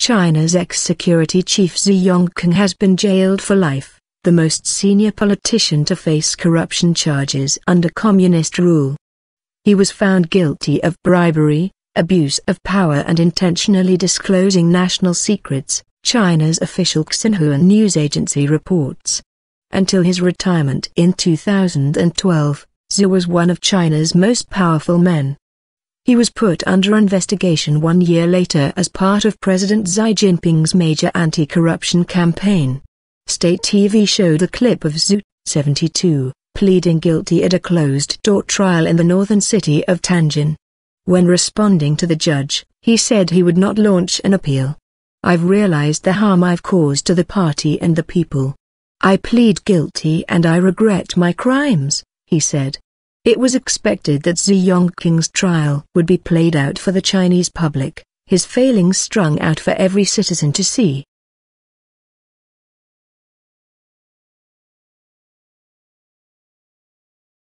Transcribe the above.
China's ex-security chief Xi Yongkang has been jailed for life, the most senior politician to face corruption charges under communist rule. He was found guilty of bribery, abuse of power and intentionally disclosing national secrets, China's official Xinhua news agency reports. Until his retirement in 2012, Xi was one of China's most powerful men. He was put under investigation one year later as part of President Xi Jinping's major anti-corruption campaign. State TV showed a clip of Zhu, 72, pleading guilty at a closed-door trial in the northern city of Tianjin. When responding to the judge, he said he would not launch an appeal. I've realized the harm I've caused to the party and the people. I plead guilty and I regret my crimes, he said. It was expected that Xi Yongqing's trial would be played out for the Chinese public, his failings strung out for every citizen to see.